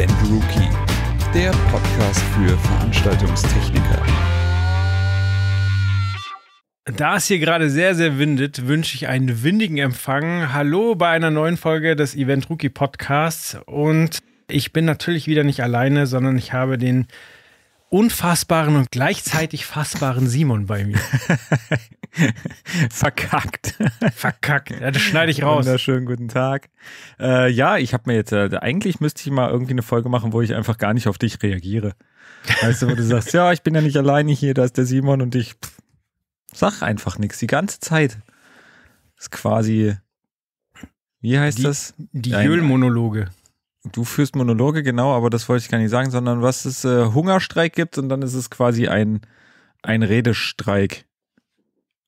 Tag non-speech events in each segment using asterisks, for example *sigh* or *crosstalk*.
Event Rookie, der Podcast für Veranstaltungstechniker. Da es hier gerade sehr, sehr windet, wünsche ich einen windigen Empfang. Hallo bei einer neuen Folge des Event Rookie Podcasts. Und ich bin natürlich wieder nicht alleine, sondern ich habe den unfassbaren und gleichzeitig fassbaren Simon bei mir. *laughs* Verkackt. Verkackt. Ja, das schneide ich raus. Wunderschönen guten Tag. Äh, ja, ich habe mir jetzt, äh, eigentlich müsste ich mal irgendwie eine Folge machen, wo ich einfach gar nicht auf dich reagiere. Weißt du, wo du sagst, ja, ich bin ja nicht alleine hier, da ist der Simon und ich pff, sag einfach nichts die ganze Zeit. ist quasi, wie heißt die, das? Die Jöhl-Monologe. Du führst Monologe, genau, aber das wollte ich gar nicht sagen, sondern was es äh, Hungerstreik gibt und dann ist es quasi ein, ein Redestreik.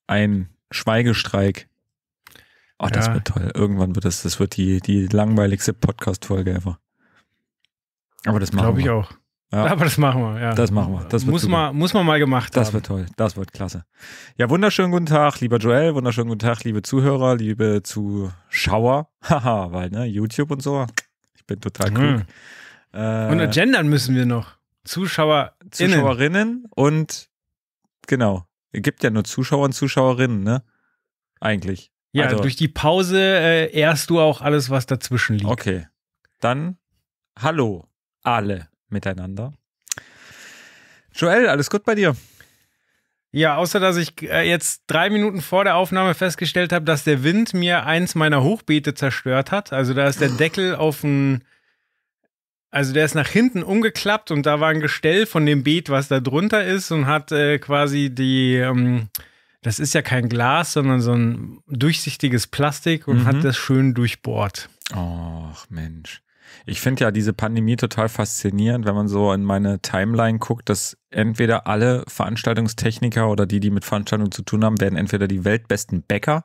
Ein Schweigestreik. Oh, das ja. wird toll. Irgendwann wird das, das wird die, die langweiligste Podcast-Folge ever. Aber das machen Glaube wir. Glaube ich auch. Ja. Aber das machen wir, ja. Das machen wir. Das muss, super. muss man mal gemacht das haben. Das wird toll. Das wird klasse. Ja, wunderschönen guten Tag, lieber Joel. Wunderschönen guten Tag, liebe Zuhörer, liebe Zuschauer. *laughs* Haha, weil, ne, YouTube und so bin total cool. Mhm. Äh, und agendern müssen wir noch. Zuschauer, Zuschauerinnen und genau. Es gibt ja nur Zuschauer und Zuschauerinnen, ne? Eigentlich. Ja, also, durch die Pause äh, ehrst du auch alles, was dazwischen liegt. Okay. Dann hallo alle miteinander. Joel, alles gut bei dir? Ja, außer dass ich äh, jetzt drei Minuten vor der Aufnahme festgestellt habe, dass der Wind mir eins meiner Hochbeete zerstört hat. Also da ist der Deckel auf dem, also der ist nach hinten umgeklappt und da war ein Gestell von dem Beet, was da drunter ist und hat äh, quasi die, ähm, das ist ja kein Glas, sondern so ein durchsichtiges Plastik und mhm. hat das schön durchbohrt. Ach Mensch. Ich finde ja diese Pandemie total faszinierend, wenn man so in meine Timeline guckt, dass entweder alle Veranstaltungstechniker oder die, die mit Veranstaltungen zu tun haben, werden entweder die weltbesten Bäcker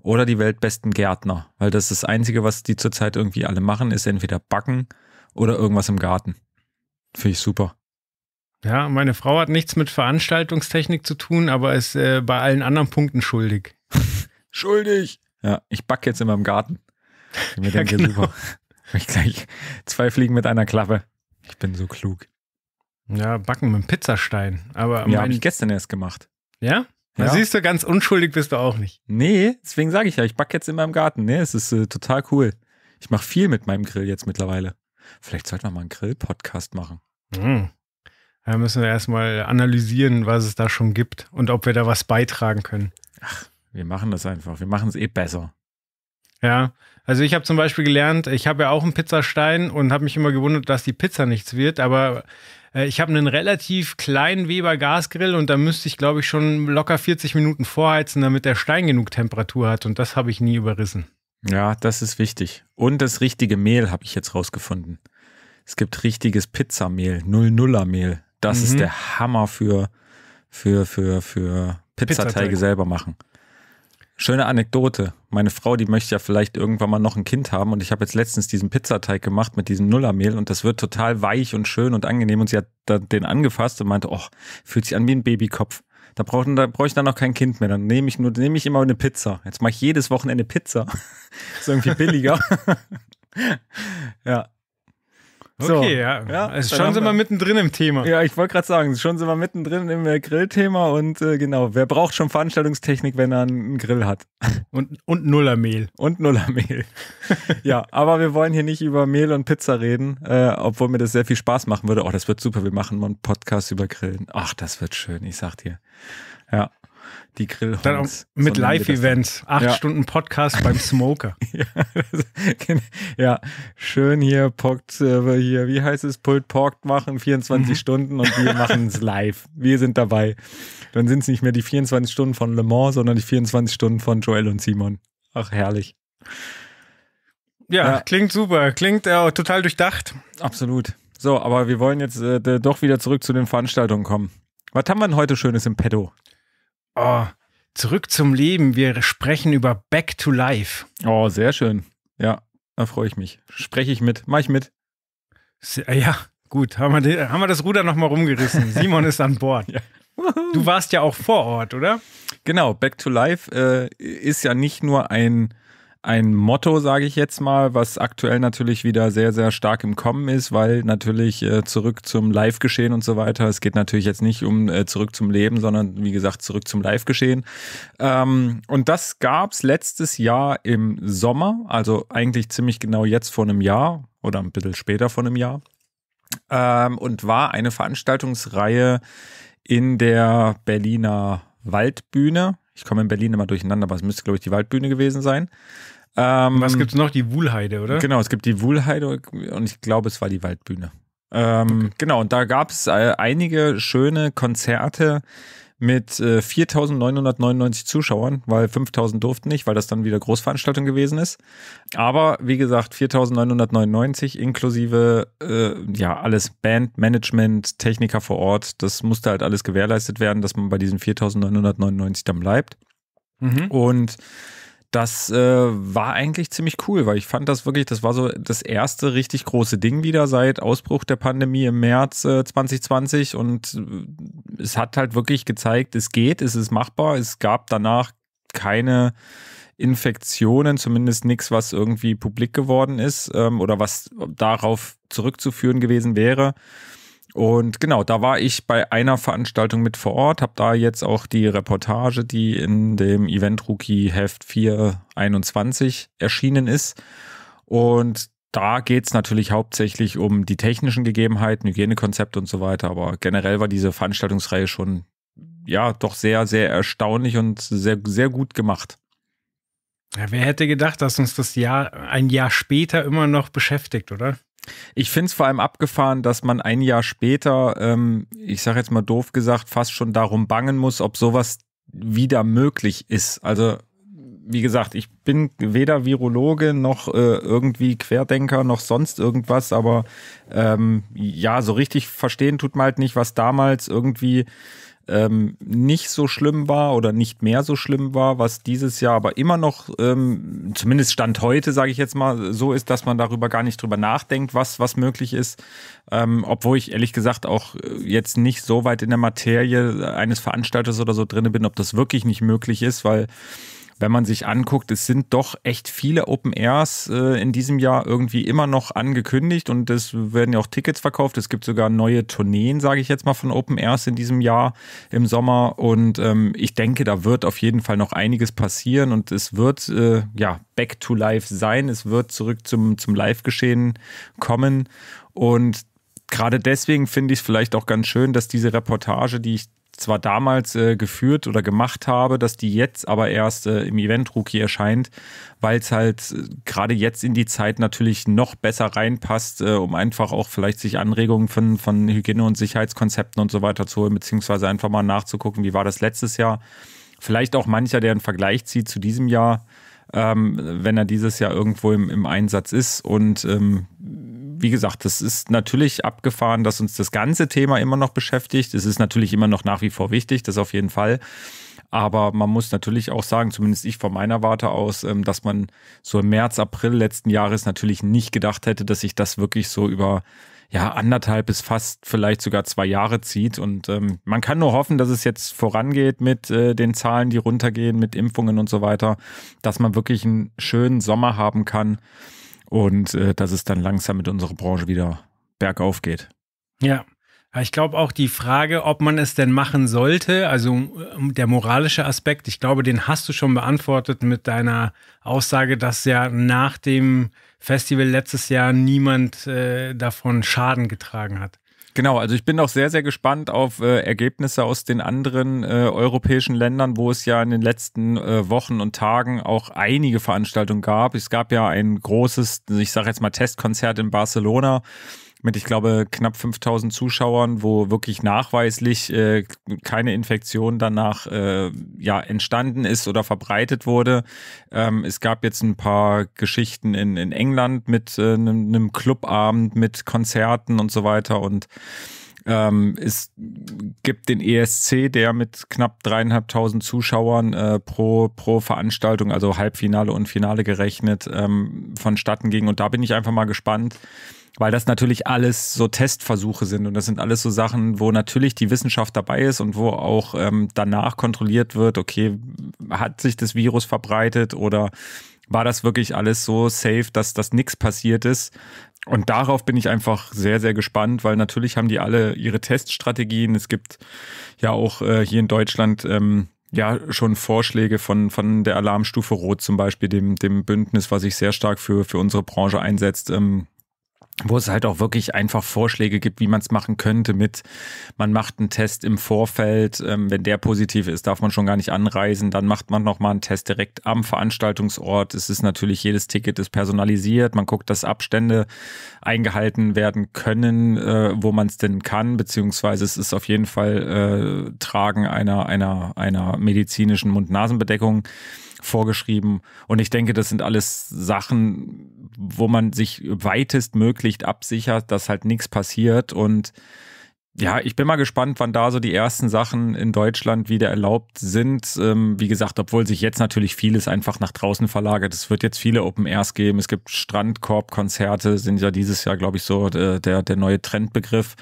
oder die weltbesten Gärtner. Weil das ist das Einzige, was die zurzeit irgendwie alle machen, ist entweder backen oder irgendwas im Garten. Finde ich super. Ja, meine Frau hat nichts mit Veranstaltungstechnik zu tun, aber ist äh, bei allen anderen Punkten schuldig. *laughs* schuldig! Ja, ich backe jetzt immer im Garten. Ich *laughs* mir ja, denke, genau. super. Ich gleich zwei Fliegen mit einer Klappe. Ich bin so klug. Ja, backen mit einem Pizzastein. Aber ja, habe ich gestern erst gemacht. Ja? Da ja. siehst du, ganz unschuldig bist du auch nicht. Nee, deswegen sage ich ja, ich backe jetzt in meinem Garten. Nee, es ist äh, total cool. Ich mache viel mit meinem Grill jetzt mittlerweile. Vielleicht sollten wir mal einen Grill-Podcast machen. Mhm. Da müssen wir erstmal analysieren, was es da schon gibt und ob wir da was beitragen können. Ach, wir machen das einfach. Wir machen es eh besser. Ja, also ich habe zum Beispiel gelernt, ich habe ja auch einen Pizzastein und habe mich immer gewundert, dass die Pizza nichts wird, aber äh, ich habe einen relativ kleinen Weber Gasgrill und da müsste ich, glaube ich, schon locker 40 Minuten vorheizen, damit der Stein genug Temperatur hat und das habe ich nie überrissen. Ja, das ist wichtig. Und das richtige Mehl habe ich jetzt rausgefunden. Es gibt richtiges Pizzamehl, null nuller Mehl. Das mhm. ist der Hammer für, für, für, für Pizzateige Pizzateig. selber machen. Schöne Anekdote. Meine Frau, die möchte ja vielleicht irgendwann mal noch ein Kind haben und ich habe jetzt letztens diesen Pizzateig gemacht mit diesem Nullermehl und das wird total weich und schön und angenehm und sie hat den angefasst und meinte, oh, fühlt sich an wie ein Babykopf. Da brauche da brauch ich dann noch kein Kind mehr. Dann nehme ich nur, nehme ich immer eine Pizza. Jetzt mache ich jedes Wochenende Pizza. *laughs* ist irgendwie billiger. *laughs* ja, so. Okay, ja. ja also schon sind wir mittendrin im Thema. Ja, ich wollte gerade sagen, schon sind wir mittendrin im äh, Grillthema und äh, genau, wer braucht schon Veranstaltungstechnik, wenn er einen Grill hat? *laughs* Und, und Nullermehl. Und Nullermehl. *laughs* ja, aber wir wollen hier nicht über Mehl und Pizza reden, äh, obwohl mir das sehr viel Spaß machen würde. Oh, das wird super, wir machen mal einen Podcast über Grillen. Ach, das wird schön, ich sag dir. Ja die Grillhongs. Mit Live-Events, acht ja. Stunden Podcast beim Smoker. *laughs* ja, ja, schön hier, Pockt, server hier, wie heißt es, Pult Pork machen, 24 mhm. Stunden und wir machen es *laughs* live. Wir sind dabei. Dann sind es nicht mehr die 24 Stunden von Le Mans, sondern die 24 Stunden von Joel und Simon. Ach, herrlich. Ja, ja. klingt super, klingt äh, total durchdacht. Absolut. So, aber wir wollen jetzt äh, doch wieder zurück zu den Veranstaltungen kommen. Was haben wir denn heute Schönes im Pedo? Oh, zurück zum Leben. Wir sprechen über Back to Life. Oh, sehr schön. Ja, da freue ich mich. Spreche ich mit. Mach ich mit. Äh, ja, gut. Haben wir, haben wir das Ruder nochmal rumgerissen. *laughs* Simon ist an Bord. Ja. Du warst ja auch vor Ort, oder? Genau, Back to Life äh, ist ja nicht nur ein ein Motto, sage ich jetzt mal, was aktuell natürlich wieder sehr, sehr stark im Kommen ist, weil natürlich äh, zurück zum Live-Geschehen und so weiter. Es geht natürlich jetzt nicht um äh, zurück zum Leben, sondern wie gesagt zurück zum Live-Geschehen. Ähm, und das gab's letztes Jahr im Sommer, also eigentlich ziemlich genau jetzt vor einem Jahr oder ein bisschen später vor einem Jahr. Ähm, und war eine Veranstaltungsreihe in der Berliner Waldbühne ich komme in Berlin immer durcheinander, aber es müsste, glaube ich, die Waldbühne gewesen sein. Ähm, Was gibt es noch? Die Wuhlheide, oder? Genau, es gibt die Wuhlheide und ich glaube, es war die Waldbühne. Ähm, okay. Genau, und da gab es äh, einige schöne Konzerte mit äh, 4.999 Zuschauern, weil 5.000 durften nicht, weil das dann wieder Großveranstaltung gewesen ist. Aber wie gesagt, 4.999 inklusive äh, ja alles Bandmanagement, Techniker vor Ort. Das musste halt alles gewährleistet werden, dass man bei diesen 4.999 dann bleibt. Mhm. Und das äh, war eigentlich ziemlich cool, weil ich fand das wirklich, das war so das erste richtig große Ding wieder seit Ausbruch der Pandemie im März äh, 2020 und äh, es hat halt wirklich gezeigt, es geht, es ist machbar, es gab danach keine Infektionen, zumindest nichts, was irgendwie publik geworden ist ähm, oder was darauf zurückzuführen gewesen wäre. Und genau, da war ich bei einer Veranstaltung mit vor Ort, habe da jetzt auch die Reportage, die in dem Event Rookie Heft 421 erschienen ist. Und da geht es natürlich hauptsächlich um die technischen Gegebenheiten, Hygienekonzepte und so weiter. Aber generell war diese Veranstaltungsreihe schon ja doch sehr, sehr erstaunlich und sehr, sehr gut gemacht. Ja, wer hätte gedacht, dass uns das Jahr ein Jahr später immer noch beschäftigt, oder? Ich finde es vor allem abgefahren, dass man ein Jahr später, ähm, ich sage jetzt mal doof gesagt, fast schon darum bangen muss, ob sowas wieder möglich ist. Also wie gesagt, ich bin weder Virologe noch äh, irgendwie Querdenker noch sonst irgendwas, aber ähm, ja, so richtig verstehen tut man halt nicht, was damals irgendwie ähm, nicht so schlimm war oder nicht mehr so schlimm war, was dieses Jahr aber immer noch, ähm, zumindest Stand heute, sage ich jetzt mal, so ist, dass man darüber gar nicht drüber nachdenkt, was, was möglich ist. Ähm, obwohl ich ehrlich gesagt auch äh, jetzt nicht so weit in der Materie eines Veranstalters oder so drinne bin, ob das wirklich nicht möglich ist, weil wenn man sich anguckt, es sind doch echt viele Open Airs äh, in diesem Jahr irgendwie immer noch angekündigt und es werden ja auch Tickets verkauft. Es gibt sogar neue Tourneen, sage ich jetzt mal, von Open Airs in diesem Jahr im Sommer. Und ähm, ich denke, da wird auf jeden Fall noch einiges passieren und es wird äh, ja back to life sein. Es wird zurück zum, zum Live-Geschehen kommen. Und gerade deswegen finde ich es vielleicht auch ganz schön, dass diese Reportage, die ich zwar damals äh, geführt oder gemacht habe, dass die jetzt aber erst äh, im Event Rookie erscheint, weil es halt äh, gerade jetzt in die Zeit natürlich noch besser reinpasst, äh, um einfach auch vielleicht sich Anregungen von, von Hygiene- und Sicherheitskonzepten und so weiter zu holen, beziehungsweise einfach mal nachzugucken, wie war das letztes Jahr. Vielleicht auch mancher, der einen Vergleich zieht zu diesem Jahr, ähm, wenn er dieses Jahr irgendwo im, im Einsatz ist und ähm, wie gesagt, das ist natürlich abgefahren, dass uns das ganze Thema immer noch beschäftigt. Es ist natürlich immer noch nach wie vor wichtig, das auf jeden Fall. Aber man muss natürlich auch sagen, zumindest ich von meiner Warte aus, ähm, dass man so im März, April letzten Jahres natürlich nicht gedacht hätte, dass sich das wirklich so über ja, anderthalb bis fast vielleicht sogar zwei Jahre zieht. Und ähm, man kann nur hoffen, dass es jetzt vorangeht mit äh, den Zahlen, die runtergehen, mit Impfungen und so weiter, dass man wirklich einen schönen Sommer haben kann und äh, dass es dann langsam mit unserer Branche wieder bergauf geht. Ja. Ich glaube auch die Frage, ob man es denn machen sollte, also der moralische Aspekt, ich glaube, den hast du schon beantwortet mit deiner Aussage, dass ja nach dem Festival letztes Jahr niemand äh, davon Schaden getragen hat. Genau, also ich bin auch sehr, sehr gespannt auf äh, Ergebnisse aus den anderen äh, europäischen Ländern, wo es ja in den letzten äh, Wochen und Tagen auch einige Veranstaltungen gab. Es gab ja ein großes, ich sage jetzt mal Testkonzert in Barcelona, mit, ich glaube, knapp 5000 Zuschauern, wo wirklich nachweislich äh, keine Infektion danach äh, ja, entstanden ist oder verbreitet wurde. Ähm, es gab jetzt ein paar Geschichten in, in England mit äh, einem, einem Clubabend, mit Konzerten und so weiter und ähm, es gibt den ESC, der mit knapp dreieinhalbtausend Zuschauern äh, pro, pro Veranstaltung, also Halbfinale und Finale gerechnet, ähm, vonstatten ging. Und da bin ich einfach mal gespannt, weil das natürlich alles so Testversuche sind und das sind alles so Sachen, wo natürlich die Wissenschaft dabei ist und wo auch ähm, danach kontrolliert wird, okay, hat sich das Virus verbreitet oder war das wirklich alles so safe, dass das nichts passiert ist. Und darauf bin ich einfach sehr, sehr gespannt, weil natürlich haben die alle ihre Teststrategien. Es gibt ja auch äh, hier in Deutschland ähm, ja schon Vorschläge von, von der Alarmstufe Rot zum Beispiel, dem, dem Bündnis, was sich sehr stark für, für unsere Branche einsetzt. Ähm, wo es halt auch wirklich einfach Vorschläge gibt, wie man es machen könnte mit, man macht einen Test im Vorfeld, ähm, wenn der positiv ist, darf man schon gar nicht anreisen, dann macht man nochmal einen Test direkt am Veranstaltungsort. Es ist natürlich, jedes Ticket ist personalisiert, man guckt, dass Abstände eingehalten werden können, äh, wo man es denn kann, beziehungsweise es ist auf jeden Fall äh, Tragen einer, einer, einer medizinischen Mund-Nasen-Bedeckung vorgeschrieben. Und ich denke, das sind alles Sachen, wo man sich weitestmöglich absichert, dass halt nichts passiert. Und ja, ich bin mal gespannt, wann da so die ersten Sachen in Deutschland wieder erlaubt sind. Ähm, wie gesagt, obwohl sich jetzt natürlich vieles einfach nach draußen verlagert. Es wird jetzt viele Open Airs geben. Es gibt Strandkorb-Konzerte, sind ja dieses Jahr, glaube ich, so äh, der, der neue Trendbegriff.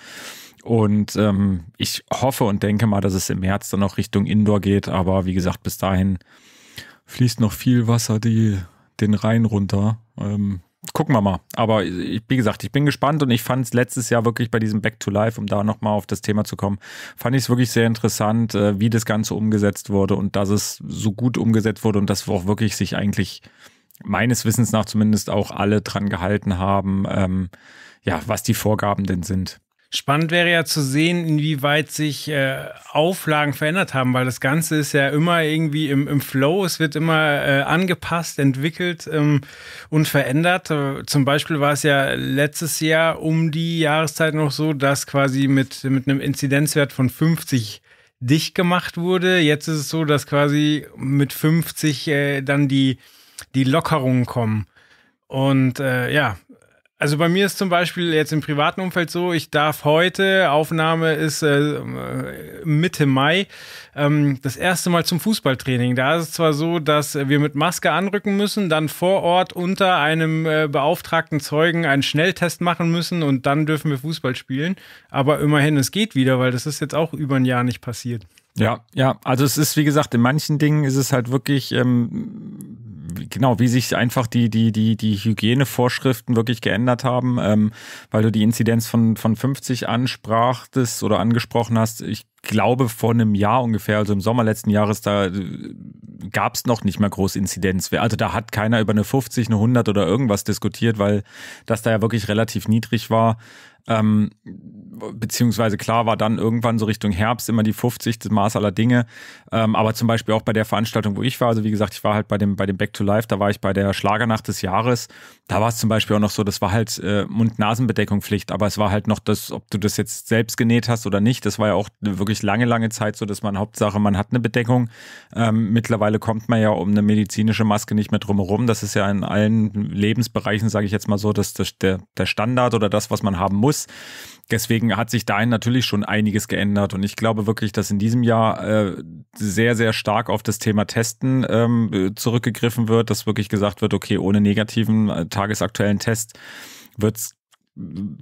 Und ähm, ich hoffe und denke mal, dass es im März dann auch Richtung Indoor geht. Aber wie gesagt, bis dahin fließt noch viel Wasser die, den Rhein runter. Ähm, gucken wir mal. Aber ich, wie gesagt, ich bin gespannt und ich fand es letztes Jahr wirklich bei diesem Back to Life, um da nochmal auf das Thema zu kommen, fand ich es wirklich sehr interessant, äh, wie das Ganze umgesetzt wurde und dass es so gut umgesetzt wurde und dass wir auch wirklich sich eigentlich meines Wissens nach zumindest auch alle dran gehalten haben, ähm, ja, was die Vorgaben denn sind. Spannend wäre ja zu sehen, inwieweit sich äh, Auflagen verändert haben, weil das Ganze ist ja immer irgendwie im, im Flow, es wird immer äh, angepasst, entwickelt ähm, und verändert. Äh, zum Beispiel war es ja letztes Jahr um die Jahreszeit noch so, dass quasi mit, mit einem Inzidenzwert von 50 dicht gemacht wurde. Jetzt ist es so, dass quasi mit 50 äh, dann die, die Lockerungen kommen. Und äh, ja, also bei mir ist zum Beispiel jetzt im privaten Umfeld so, ich darf heute, Aufnahme ist äh, Mitte Mai, ähm, das erste Mal zum Fußballtraining. Da ist es zwar so, dass wir mit Maske anrücken müssen, dann vor Ort unter einem äh, beauftragten Zeugen einen Schnelltest machen müssen und dann dürfen wir Fußball spielen. Aber immerhin, es geht wieder, weil das ist jetzt auch über ein Jahr nicht passiert. Ja, ja, also es ist wie gesagt, in manchen Dingen ist es halt wirklich ähm, genau, wie sich einfach die, die, die, die Hygienevorschriften wirklich geändert haben, ähm, weil du die Inzidenz von, von 50 ansprachtest oder angesprochen hast. Ich glaube, vor einem Jahr ungefähr, also im Sommer letzten Jahres, da äh, gab es noch nicht mal groß Inzidenz. Also da hat keiner über eine 50, eine 100 oder irgendwas diskutiert, weil das da ja wirklich relativ niedrig war. Ähm, beziehungsweise klar war dann irgendwann so Richtung Herbst immer die 50, das Maß aller Dinge. Ähm, aber zum Beispiel auch bei der Veranstaltung, wo ich war, also wie gesagt, ich war halt bei dem, bei dem Back to Life, da war ich bei der Schlagernacht des Jahres. Da war es zum Beispiel auch noch so, das war halt äh, Mund-Nasen-Bedeckung Pflicht, aber es war halt noch das, ob du das jetzt selbst genäht hast oder nicht, das war ja auch wirklich wirklich lange, lange Zeit so, dass man Hauptsache, man hat eine Bedeckung. Ähm, mittlerweile kommt man ja um eine medizinische Maske nicht mehr drumherum. Das ist ja in allen Lebensbereichen, sage ich jetzt mal so, dass das der, der Standard oder das, was man haben muss. Deswegen hat sich dahin natürlich schon einiges geändert. Und ich glaube wirklich, dass in diesem Jahr äh, sehr, sehr stark auf das Thema Testen ähm, zurückgegriffen wird, dass wirklich gesagt wird, okay, ohne negativen äh, tagesaktuellen Test wird es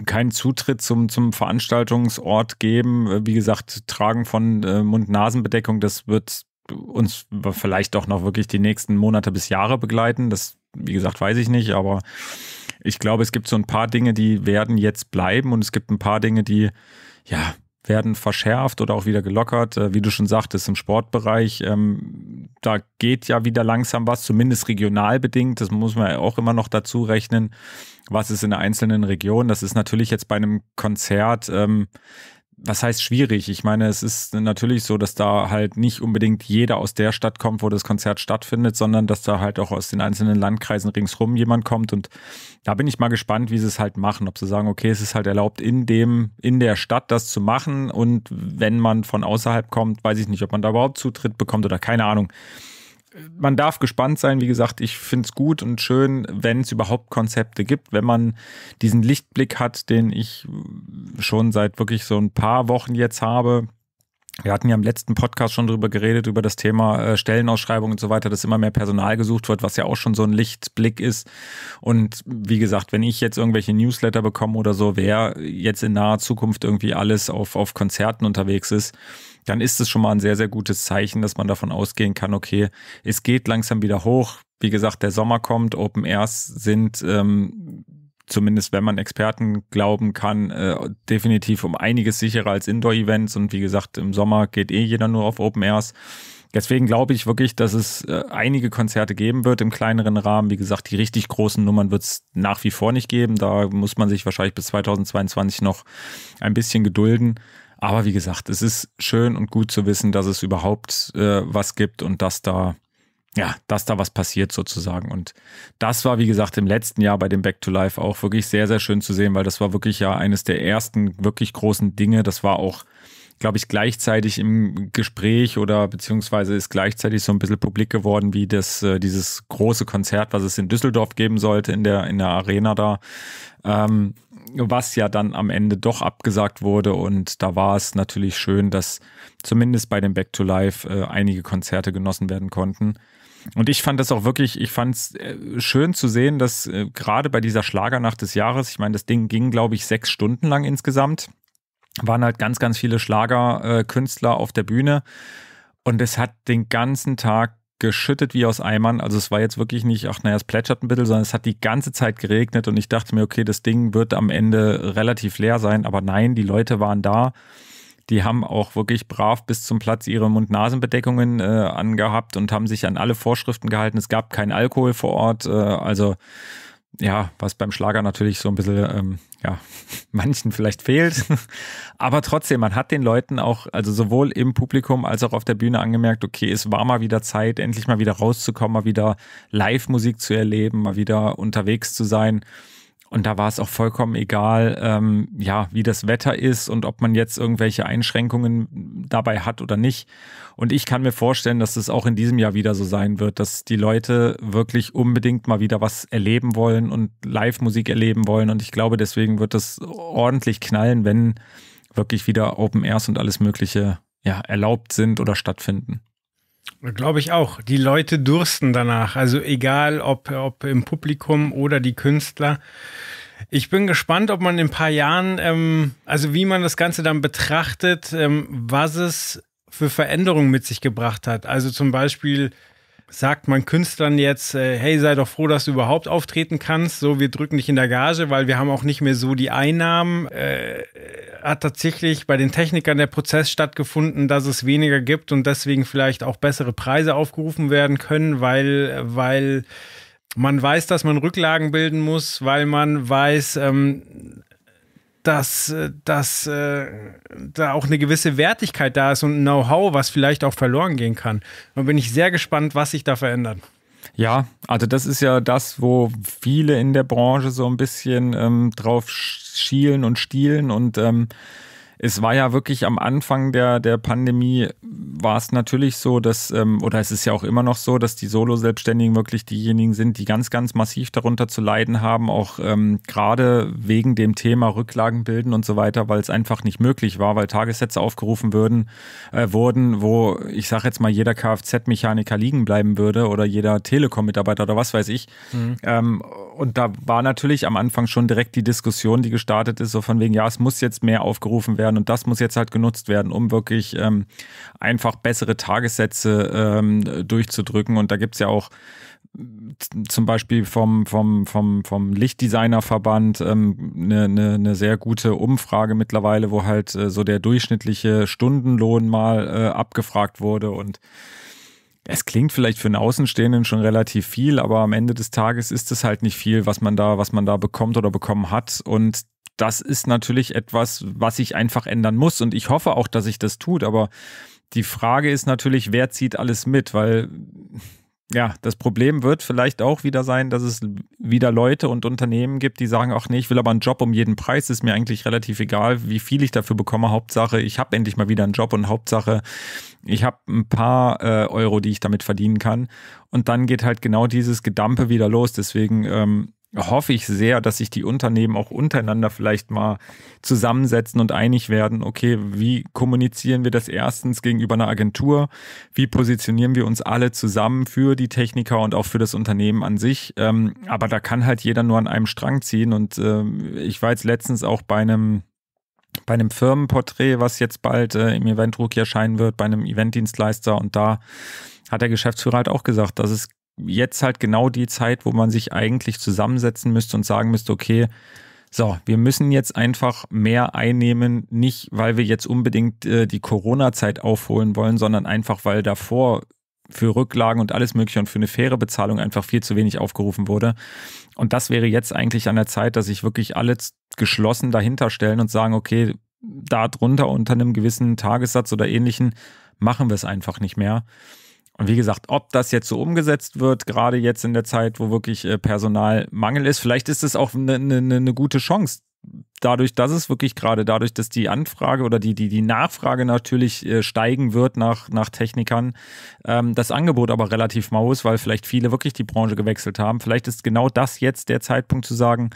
keinen Zutritt zum, zum Veranstaltungsort geben. Wie gesagt, Tragen von äh, Mund-Nasen-Bedeckung, das wird uns vielleicht auch noch wirklich die nächsten Monate bis Jahre begleiten. Das, wie gesagt, weiß ich nicht, aber ich glaube, es gibt so ein paar Dinge, die werden jetzt bleiben und es gibt ein paar Dinge, die, ja, werden verschärft oder auch wieder gelockert. Äh, wie du schon sagtest, im Sportbereich, ähm, da geht ja wieder langsam was, zumindest regional bedingt. Das muss man ja auch immer noch dazu rechnen, was ist in der einzelnen Region. Das ist natürlich jetzt bei einem Konzert. Ähm, was heißt schwierig? Ich meine, es ist natürlich so, dass da halt nicht unbedingt jeder aus der Stadt kommt, wo das Konzert stattfindet, sondern dass da halt auch aus den einzelnen Landkreisen ringsrum jemand kommt. Und da bin ich mal gespannt, wie sie es halt machen. Ob sie sagen, okay, es ist halt erlaubt, in dem, in der Stadt das zu machen. Und wenn man von außerhalb kommt, weiß ich nicht, ob man da überhaupt Zutritt bekommt oder keine Ahnung man darf gespannt sein. Wie gesagt, ich finde es gut und schön, wenn es überhaupt Konzepte gibt, wenn man diesen Lichtblick hat, den ich schon seit wirklich so ein paar Wochen jetzt habe wir hatten ja im letzten Podcast schon drüber geredet, über das Thema äh, Stellenausschreibung und so weiter, dass immer mehr Personal gesucht wird, was ja auch schon so ein Lichtblick ist. Und wie gesagt, wenn ich jetzt irgendwelche Newsletter bekomme oder so, wer jetzt in naher Zukunft irgendwie alles auf, auf Konzerten unterwegs ist, dann ist es schon mal ein sehr, sehr gutes Zeichen, dass man davon ausgehen kann, okay, es geht langsam wieder hoch. Wie gesagt, der Sommer kommt, Open Airs sind ähm, zumindest wenn man Experten glauben kann, äh, definitiv um einiges sicherer als Indoor-Events. Und wie gesagt, im Sommer geht eh jeder nur auf Open Airs. Deswegen glaube ich wirklich, dass es äh, einige Konzerte geben wird im kleineren Rahmen. Wie gesagt, die richtig großen Nummern wird es nach wie vor nicht geben. Da muss man sich wahrscheinlich bis 2022 noch ein bisschen gedulden. Aber wie gesagt, es ist schön und gut zu wissen, dass es überhaupt äh, was gibt und dass da ja, dass da was passiert sozusagen. Und das war, wie gesagt, im letzten Jahr bei dem Back to Life auch wirklich sehr, sehr schön zu sehen, weil das war wirklich ja eines der ersten wirklich großen Dinge. Das war auch, glaube ich, gleichzeitig im Gespräch oder beziehungsweise ist gleichzeitig so ein bisschen publik geworden, wie das, äh, dieses große Konzert, was es in Düsseldorf geben sollte, in der, in der Arena da. Ähm, was ja dann am Ende doch abgesagt wurde. Und da war es natürlich schön, dass zumindest bei dem Back to Life äh, einige Konzerte genossen werden konnten. Und ich fand das auch wirklich, ich fand es äh, schön zu sehen, dass äh, gerade bei dieser Schlagernacht des Jahres, ich meine, das Ding ging, glaube ich, sechs Stunden lang insgesamt, waren halt ganz, ganz viele Schlagerkünstler äh, auf der Bühne. Und es hat den ganzen Tag geschüttet wie aus Eimern. Also es war jetzt wirklich nicht, ach naja, es plätschert ein bisschen, sondern es hat die ganze Zeit geregnet und ich dachte mir, okay, das Ding wird am Ende relativ leer sein. Aber nein, die Leute waren da. Die haben auch wirklich brav bis zum Platz ihre Mund-Nasen-Bedeckungen äh, angehabt und haben sich an alle Vorschriften gehalten. Es gab keinen Alkohol vor Ort. Äh, also ja, was beim Schlager natürlich so ein bisschen, ähm, ja, *laughs* manchen vielleicht fehlt. *laughs* Aber trotzdem, man hat den Leuten auch, also sowohl im Publikum als auch auf der Bühne angemerkt, okay, es war mal wieder Zeit, endlich mal wieder rauszukommen, mal wieder Live-Musik zu erleben, mal wieder unterwegs zu sein. Und da war es auch vollkommen egal, ähm, ja, wie das Wetter ist und ob man jetzt irgendwelche Einschränkungen dabei hat oder nicht. Und ich kann mir vorstellen, dass es auch in diesem Jahr wieder so sein wird, dass die Leute wirklich unbedingt mal wieder was erleben wollen und Live-Musik erleben wollen. Und ich glaube, deswegen wird es ordentlich knallen, wenn wirklich wieder Open Airs und alles Mögliche ja, erlaubt sind oder stattfinden. Glaube ich auch. Die Leute dursten danach. Also egal, ob, ob im Publikum oder die Künstler. Ich bin gespannt, ob man in ein paar Jahren, ähm, also wie man das Ganze dann betrachtet, ähm, was es für Veränderungen mit sich gebracht hat. Also zum Beispiel sagt man Künstlern jetzt, äh, hey, sei doch froh, dass du überhaupt auftreten kannst. So, wir drücken dich in der Gage, weil wir haben auch nicht mehr so die Einnahmen. Äh, hat tatsächlich bei den Technikern der Prozess stattgefunden, dass es weniger gibt und deswegen vielleicht auch bessere Preise aufgerufen werden können, weil, weil man weiß, dass man Rücklagen bilden muss, weil man weiß, ähm, dass, äh, dass äh, da auch eine gewisse Wertigkeit da ist und Know-how, was vielleicht auch verloren gehen kann. Und bin ich sehr gespannt, was sich da verändert. Ja, also das ist ja das, wo viele in der Branche so ein bisschen ähm, drauf schielen und stielen und ähm, es war ja wirklich am Anfang der, der Pandemie, war es natürlich so, dass, ähm, oder es ist ja auch immer noch so, dass die Solo-Selbstständigen wirklich diejenigen sind, die ganz, ganz massiv darunter zu leiden haben, auch ähm, gerade wegen dem Thema Rücklagen bilden und so weiter, weil es einfach nicht möglich war, weil Tagessätze aufgerufen würden, äh, wurden, wo ich sage jetzt mal, jeder Kfz-Mechaniker liegen bleiben würde oder jeder Telekom-Mitarbeiter oder was weiß ich. Mhm. Ähm, und da war natürlich am Anfang schon direkt die Diskussion, die gestartet ist, so von wegen, ja, es muss jetzt mehr aufgerufen werden und das muss jetzt halt genutzt werden, um wirklich ähm, einfach bessere Tagessätze ähm, durchzudrücken. Und da gibt's ja auch zum Beispiel vom, vom, vom, vom Lichtdesignerverband ähm, ne, ne eine sehr gute Umfrage mittlerweile, wo halt äh, so der durchschnittliche Stundenlohn mal äh, abgefragt wurde und es klingt vielleicht für einen Außenstehenden schon relativ viel, aber am Ende des Tages ist es halt nicht viel, was man da, was man da bekommt oder bekommen hat. Und das ist natürlich etwas, was ich einfach ändern muss. Und ich hoffe auch, dass ich das tut. Aber die Frage ist natürlich, wer zieht alles mit? Weil ja, das Problem wird vielleicht auch wieder sein, dass es wieder Leute und Unternehmen gibt, die sagen, ach nee, ich will aber einen Job um jeden Preis, ist mir eigentlich relativ egal, wie viel ich dafür bekomme. Hauptsache, ich habe endlich mal wieder einen Job und Hauptsache, ich habe ein paar äh, Euro, die ich damit verdienen kann. Und dann geht halt genau dieses Gedampe wieder los. Deswegen ähm, hoffe ich sehr, dass sich die Unternehmen auch untereinander vielleicht mal zusammensetzen und einig werden, okay, wie kommunizieren wir das erstens gegenüber einer Agentur, wie positionieren wir uns alle zusammen für die Techniker und auch für das Unternehmen an sich. Ähm, aber da kann halt jeder nur an einem Strang ziehen und ähm, ich war jetzt letztens auch bei einem bei einem Firmenporträt, was jetzt bald äh, im Eventdruck erscheinen wird, bei einem Eventdienstleister und da hat der Geschäftsführer halt auch gesagt, dass es jetzt halt genau die Zeit, wo man sich eigentlich zusammensetzen müsste und sagen müsste, okay, so, wir müssen jetzt einfach mehr einnehmen, nicht weil wir jetzt unbedingt äh, die Corona-Zeit aufholen wollen, sondern einfach weil davor für Rücklagen und alles Mögliche und für eine faire Bezahlung einfach viel zu wenig aufgerufen wurde. Und das wäre jetzt eigentlich an der Zeit, dass sich wirklich alle geschlossen dahinter stellen und sagen, okay, da drunter unter einem gewissen Tagessatz oder ähnlichen machen wir es einfach nicht mehr. Und wie gesagt, ob das jetzt so umgesetzt wird, gerade jetzt in der Zeit, wo wirklich äh, Personalmangel ist, vielleicht ist es auch eine, eine, eine ne gute Chance, dadurch, dass es wirklich gerade dadurch, dass die Anfrage oder die, die, die Nachfrage natürlich äh, steigen wird nach, nach Technikern, ähm, das Angebot aber relativ mau ist, weil vielleicht viele wirklich die Branche gewechselt haben. Vielleicht ist genau das jetzt der Zeitpunkt zu sagen,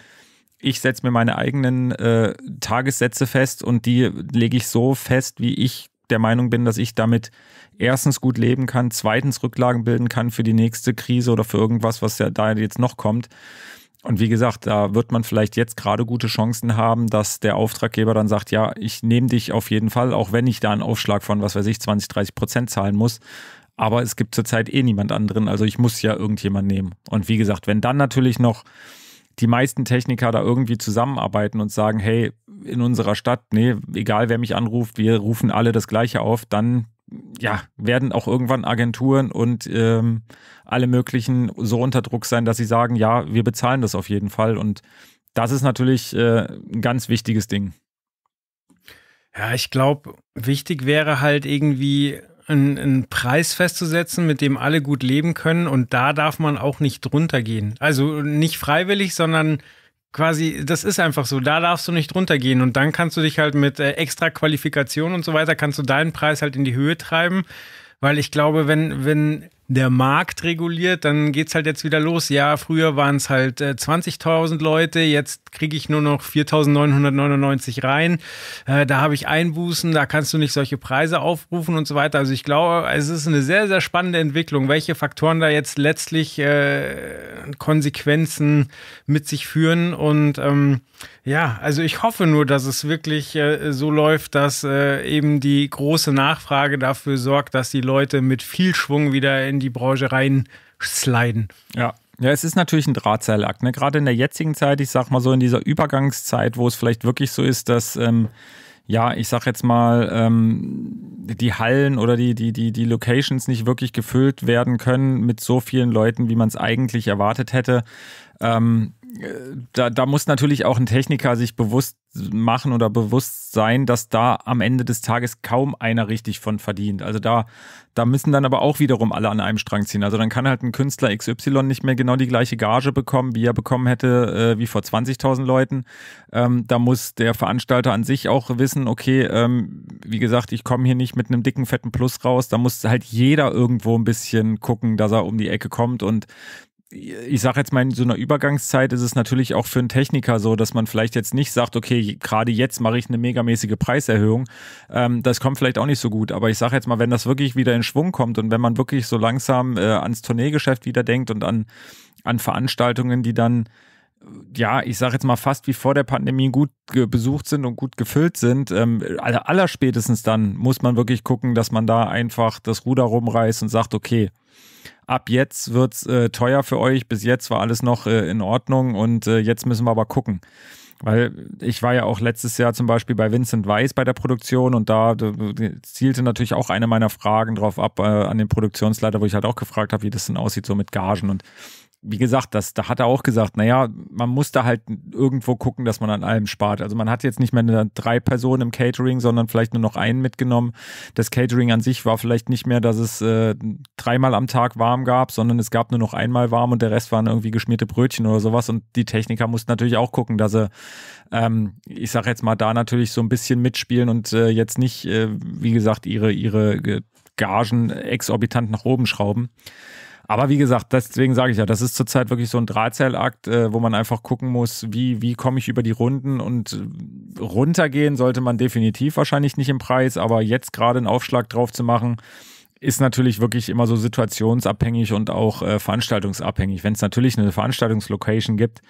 ich setze mir meine eigenen äh, Tagessätze fest und die lege ich so fest, wie ich der Meinung bin, dass ich damit erstens gut leben kann, zweitens Rücklagen bilden kann für die nächste Krise oder für irgendwas, was ja da jetzt noch kommt. Und wie gesagt, da wird man vielleicht jetzt gerade gute Chancen haben, dass der Auftraggeber dann sagt, ja, ich nehme dich auf jeden Fall, auch wenn ich da einen Aufschlag von, was weiß ich, 20, 30 Prozent zahlen muss. Aber es gibt zurzeit eh niemand anderen, also ich muss ja irgendjemand nehmen. Und wie gesagt, wenn dann natürlich noch die meisten Techniker da irgendwie zusammenarbeiten und sagen, hey, in unserer Stadt, nee, egal wer mich anruft, wir rufen alle das Gleiche auf, dann ja, werden auch irgendwann Agenturen und ähm, alle möglichen so unter Druck sein, dass sie sagen, ja, wir bezahlen das auf jeden Fall. Und das ist natürlich äh, ein ganz wichtiges Ding. Ja, ich glaube, wichtig wäre halt irgendwie einen, einen, Preis festzusetzen, mit dem alle gut leben können. Und da darf man auch nicht drunter gehen. Also nicht freiwillig, sondern quasi, das ist einfach so, da darfst du nicht runtergehen und dann kannst du dich halt mit äh, extra Qualifikation und so weiter, kannst du deinen Preis halt in die Höhe treiben, weil ich glaube, wenn, wenn der Markt reguliert, dann geht es halt jetzt wieder los. Ja, früher waren es halt äh, 20.000 Leute, jetzt kriege ich nur noch 4.999 rein. Äh, da habe ich Einbußen, da kannst du nicht solche Preise aufrufen und so weiter. Also ich glaube, es ist eine sehr, sehr spannende Entwicklung, welche Faktoren da jetzt letztlich äh, Konsequenzen mit sich führen und ähm, ja, also ich hoffe nur, dass es wirklich äh, so läuft, dass äh, eben die große Nachfrage dafür sorgt, dass die Leute mit viel Schwung wieder in die Branche rein sliden. Ja, ja, es ist natürlich ein Drahtseilakt. Ne? Gerade in der jetzigen Zeit, ich sag mal so in dieser Übergangszeit, wo es vielleicht wirklich so ist, dass, ähm, ja, ich sag jetzt mal, ähm, die Hallen oder die, die, die, die Locations nicht wirklich gefüllt werden können mit so vielen Leuten, wie man es eigentlich erwartet hätte. Ähm, da, da muss natürlich auch ein Techniker sich bewusst machen oder bewusst sein, dass da am Ende des Tages kaum einer richtig von verdient. Also da, da müssen dann aber auch wiederum alle an einem Strang ziehen. Also dann kann halt ein Künstler XY nicht mehr genau die gleiche Gage bekommen, wie er bekommen hätte, äh, wie vor 20.000 Leuten. Ähm, da muss der Veranstalter an sich auch wissen, okay, ähm, wie gesagt, ich komme hier nicht mit einem dicken, fetten Plus raus. Da muss halt jeder irgendwo ein bisschen gucken, dass er um die Ecke kommt und ich sage jetzt mal, in so einer Übergangszeit ist es natürlich auch für einen Techniker so, dass man vielleicht jetzt nicht sagt, okay, gerade jetzt mache ich eine megamäßige Preiserhöhung. Ähm, das kommt vielleicht auch nicht so gut. Aber ich sage jetzt mal, wenn das wirklich wieder in Schwung kommt und wenn man wirklich so langsam äh, ans Tourneegeschäft wieder denkt und an, an Veranstaltungen, die dann ja, ich sage jetzt mal fast wie vor der Pandemie gut besucht sind und gut gefüllt sind, ähm, allerspätestens dann muss man wirklich gucken, dass man da einfach das Ruder rumreißt und sagt, okay, ab jetzt wird es äh, teuer für euch, bis jetzt war alles noch äh, in Ordnung und äh, jetzt müssen wir aber gucken. Weil ich war ja auch letztes Jahr zum Beispiel bei Vincent Weiss bei der Produktion und da zielte natürlich auch eine meiner Fragen drauf ab äh, an den Produktionsleiter, wo ich halt auch gefragt habe, wie das denn aussieht so mit Gagen und wie gesagt, das, da hat er auch gesagt, naja, man muss da halt irgendwo gucken, dass man an allem spart. Also man hat jetzt nicht mehr eine, drei Personen im Catering, sondern vielleicht nur noch einen mitgenommen. Das Catering an sich war vielleicht nicht mehr, dass es äh, dreimal am Tag warm gab, sondern es gab nur noch einmal warm und der Rest waren irgendwie geschmierte Brötchen oder sowas. Und die Techniker mussten natürlich auch gucken, dass sie, ähm, ich sag jetzt mal, da natürlich so ein bisschen mitspielen und äh, jetzt nicht, äh, wie gesagt, ihre, ihre äh, Gagen exorbitant nach oben schrauben. Aber wie gesagt, deswegen sage ich ja, das ist zurzeit wirklich so ein Drahtseilakt, äh, wo man einfach gucken muss, wie, wie komme ich über die Runden und äh, runtergehen sollte man definitiv wahrscheinlich nicht im Preis, aber jetzt gerade einen Aufschlag drauf zu machen, ist natürlich wirklich immer so situationsabhängig und auch äh, veranstaltungsabhängig. Wenn es natürlich eine Veranstaltungslocation gibt,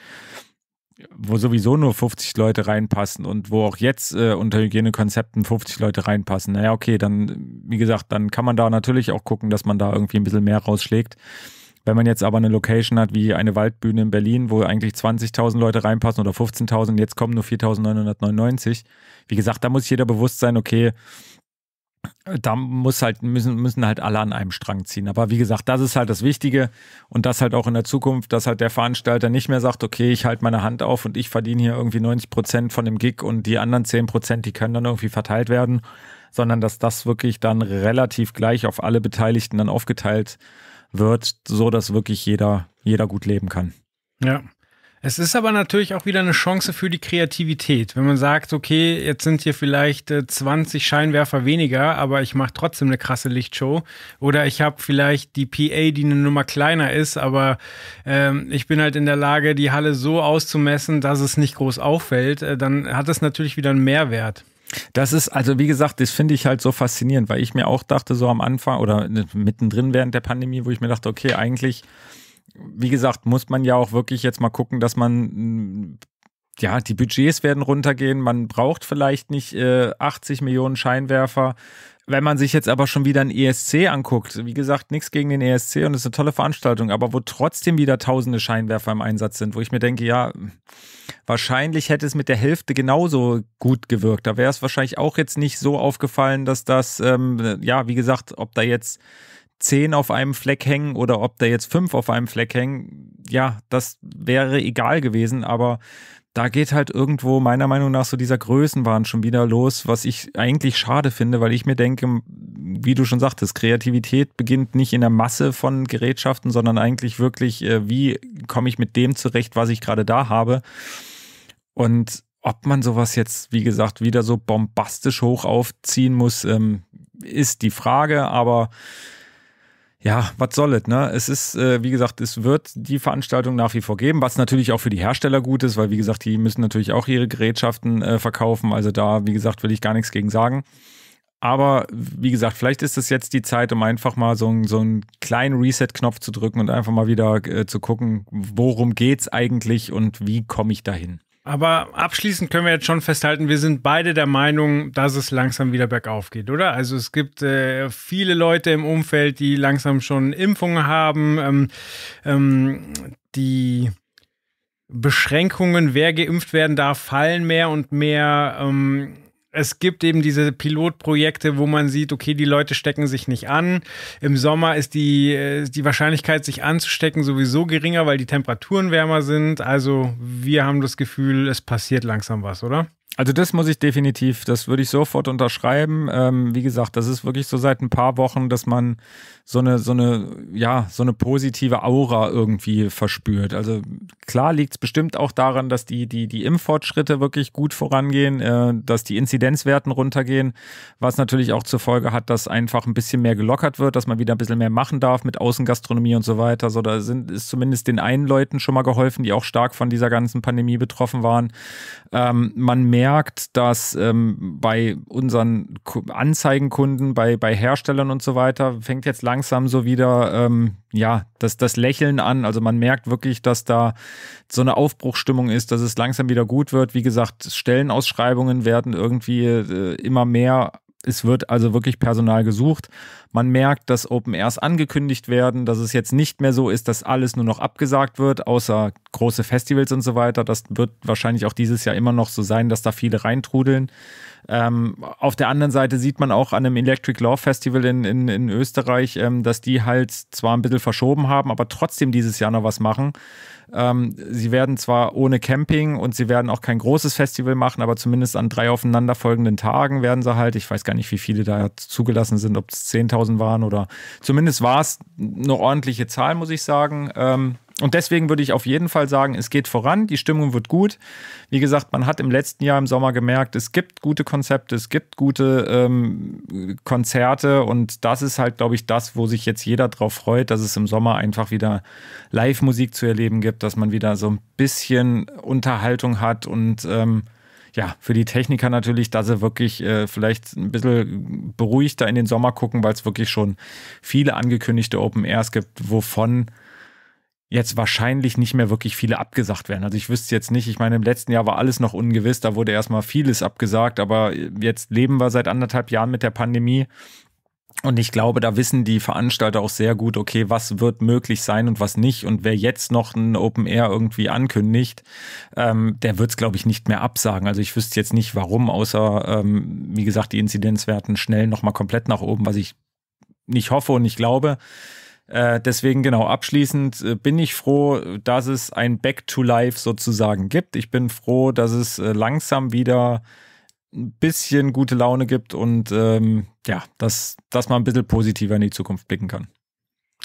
wo sowieso nur 50 Leute reinpassen und wo auch jetzt äh, unter Hygienekonzepten 50 Leute reinpassen, naja, okay, dann, wie gesagt, dann kann man da natürlich auch gucken, dass man da irgendwie ein bisschen mehr rausschlägt. Wenn man jetzt aber eine Location hat wie eine Waldbühne in Berlin, wo eigentlich 20.000 Leute reinpassen oder 15.000, jetzt kommen nur 4.999. Wie gesagt, da muss jeder bewusst sein, okay, da muss halt, müssen, müssen halt alle an einem Strang ziehen. Aber wie gesagt, das ist halt das Wichtige und das halt auch in der Zukunft, dass halt der Veranstalter nicht mehr sagt, okay, ich halte meine Hand auf und ich verdiene hier irgendwie 90 Prozent von dem Gig und die anderen 10 Prozent, die können dann irgendwie verteilt werden, sondern dass das wirklich dann relativ gleich auf alle Beteiligten dann aufgeteilt wird, so dass wirklich jeder, jeder gut leben kann. Ja. Es ist aber natürlich auch wieder eine Chance für die Kreativität. Wenn man sagt, okay, jetzt sind hier vielleicht 20 äh, Scheinwerfer weniger, aber ich mache trotzdem eine krasse Lichtshow. Oder ich habe vielleicht die PA, die eine Nummer kleiner ist, aber ähm, ich bin halt in der Lage, die Halle so auszumessen, dass es nicht groß auffällt. Äh, dann hat das natürlich wieder einen Mehrwert. Das ist, also wie gesagt, das finde ich halt so faszinierend, weil ich mir auch dachte, so am Anfang oder äh, mittendrin während der Pandemie, wo ich mir dachte, okay, eigentlich wie gesagt, muss man ja auch wirklich jetzt mal gucken, dass man mm, ja, die Budgets werden runtergehen. Man braucht vielleicht nicht äh, 80 Millionen Scheinwerfer. Wenn man sich jetzt aber schon wieder ein ESC anguckt, wie gesagt, nichts gegen den ESC und es ist eine tolle Veranstaltung, aber wo trotzdem wieder tausende Scheinwerfer im Einsatz sind, wo ich mir denke, ja, wahrscheinlich hätte es mit der Hälfte genauso gut gewirkt. Da wäre es wahrscheinlich auch jetzt nicht so aufgefallen, dass das, ähm, ja, wie gesagt, ob da jetzt zehn auf einem Fleck hängen oder ob da jetzt fünf auf einem Fleck hängen, ja, das wäre egal gewesen, aber da geht halt irgendwo meiner Meinung nach so dieser Größenwahn schon wieder los, was ich eigentlich schade finde, weil ich mir denke, wie du schon sagtest, Kreativität beginnt nicht in der Masse von Gerätschaften, sondern eigentlich wirklich, äh, wie komme ich mit dem zurecht, was ich gerade da habe. Und ob man sowas jetzt, wie gesagt, wieder so bombastisch hoch aufziehen muss, ähm, ist die Frage, aber ja, was soll es, ne? Es ist, äh, wie gesagt, es wird die Veranstaltung nach wie vor geben, was natürlich auch für die Hersteller gut ist, weil, wie gesagt, die müssen natürlich auch ihre Gerätschaften äh, verkaufen. Also da, wie gesagt, will ich gar nichts gegen sagen. Aber wie gesagt, vielleicht ist es jetzt die Zeit, um einfach mal so, einen, so einen kleinen Reset-Knopf zu drücken und einfach mal wieder äh, zu gucken, worum geht's eigentlich und wie komme ich dahin. Aber abschließend können wir jetzt schon festhalten, wir sind beide der Meinung, dass es langsam wieder bergauf geht, oder? Also es gibt äh, viele Leute im Umfeld, die langsam schon Impfungen haben, ähm, ähm, die Beschränkungen, wer geimpft werden darf, fallen mehr und mehr. Ähm, es gibt eben diese Pilotprojekte, wo man sieht, okay, die Leute stecken sich nicht an. Im Sommer ist die, äh, die Wahrscheinlichkeit, sich anzustecken, sowieso geringer, weil die Temperaturen wärmer sind. Also wir haben das Gefühl, es passiert langsam was, oder? Also das muss ich definitiv, das würde ich sofort unterschreiben. Ähm, wie gesagt, das ist wirklich so seit ein paar Wochen, dass man so eine, so eine, ja, so eine positive Aura irgendwie verspürt. Also klar liegt es bestimmt auch daran, dass die, die, die Impffortschritte wirklich gut vorangehen, äh, dass die Inzidenzwerten runtergehen, was natürlich auch zur Folge hat, dass einfach ein bisschen mehr gelockert wird, dass man wieder ein bisschen mehr machen darf mit Außengastronomie und so weiter. So, da sind, ist zumindest den einen Leuten schon mal geholfen, die auch stark von dieser ganzen Pandemie betroffen waren. Ähm, man merkt, gemerkt, dass ähm, bei unseren Anzeigenkunden, bei, bei Herstellern und so weiter, fängt jetzt langsam so wieder ähm, ja, das, das Lächeln an. Also man merkt wirklich, dass da so eine Aufbruchstimmung ist, dass es langsam wieder gut wird. Wie gesagt, Stellenausschreibungen werden irgendwie äh, immer mehr es wird also wirklich Personal gesucht. Man merkt, dass Open Airs angekündigt werden, dass es jetzt nicht mehr so ist, dass alles nur noch abgesagt wird, außer große Festivals und so weiter. Das wird wahrscheinlich auch dieses Jahr immer noch so sein, dass da viele reintrudeln. Ähm, auf der anderen Seite sieht man auch an einem Electric Law Festival in, in, in Österreich, ähm, dass die halt zwar ein bisschen verschoben haben, aber trotzdem dieses Jahr noch was machen. Ähm, sie werden zwar ohne Camping und sie werden auch kein großes Festival machen, aber zumindest an drei aufeinanderfolgenden Tagen werden sie halt, ich weiß gar nicht, wie viele da zugelassen sind, ob es 10.000 waren oder zumindest war es eine ordentliche Zahl, muss ich sagen. Ähm, und deswegen würde ich auf jeden Fall sagen, es geht voran, die Stimmung wird gut. Wie gesagt, man hat im letzten Jahr im Sommer gemerkt, es gibt gute Konzepte, es gibt gute ähm, Konzerte und das ist halt, glaube ich, das, wo sich jetzt jeder drauf freut, dass es im Sommer einfach wieder Live-Musik zu erleben gibt, dass man wieder so ein bisschen Unterhaltung hat und ähm, ja, für die Techniker natürlich, dass sie wirklich äh, vielleicht ein bisschen beruhigter in den Sommer gucken, weil es wirklich schon viele angekündigte Open Airs gibt, wovon jetzt wahrscheinlich nicht mehr wirklich viele abgesagt werden. Also ich wüsste jetzt nicht, ich meine, im letzten Jahr war alles noch ungewiss, da wurde erstmal vieles abgesagt, aber jetzt leben wir seit anderthalb Jahren mit der Pandemie. Und ich glaube, da wissen die Veranstalter auch sehr gut, okay, was wird möglich sein und was nicht. Und wer jetzt noch ein Open Air irgendwie ankündigt, ähm, der wird es, glaube ich, nicht mehr absagen. Also ich wüsste jetzt nicht, warum, außer, ähm, wie gesagt, die Inzidenzwerten schnell nochmal komplett nach oben, was ich nicht hoffe und nicht glaube. Äh, deswegen genau, abschließend äh, bin ich froh, dass es ein Back to Life sozusagen gibt. Ich bin froh, dass es äh, langsam wieder ein bisschen gute Laune gibt und ähm, ja, dass, dass man ein bisschen positiver in die Zukunft blicken kann.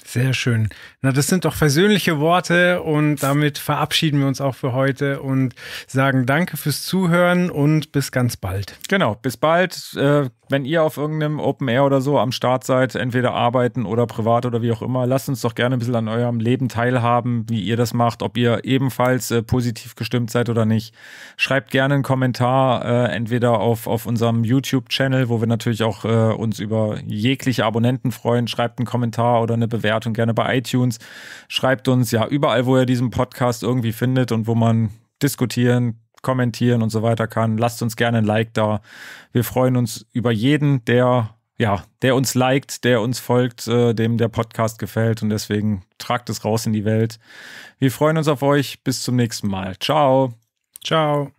Sehr schön. Na, das sind doch versöhnliche Worte und damit verabschieden wir uns auch für heute und sagen Danke fürs Zuhören und bis ganz bald. Genau, bis bald. Äh, wenn ihr auf irgendeinem Open Air oder so am Start seid, entweder arbeiten oder privat oder wie auch immer, lasst uns doch gerne ein bisschen an eurem Leben teilhaben, wie ihr das macht, ob ihr ebenfalls äh, positiv gestimmt seid oder nicht. Schreibt gerne einen Kommentar, äh, entweder auf, auf unserem YouTube-Channel, wo wir natürlich auch äh, uns über jegliche Abonnenten freuen. Schreibt einen Kommentar oder eine Bewertung Bewertung gerne bei iTunes. Schreibt uns ja überall, wo ihr diesen Podcast irgendwie findet und wo man diskutieren, kommentieren und so weiter kann. Lasst uns gerne ein Like da. Wir freuen uns über jeden, der ja, der uns liked, der uns folgt, äh, dem der Podcast gefällt und deswegen tragt es raus in die Welt. Wir freuen uns auf euch. Bis zum nächsten Mal. Ciao. Ciao.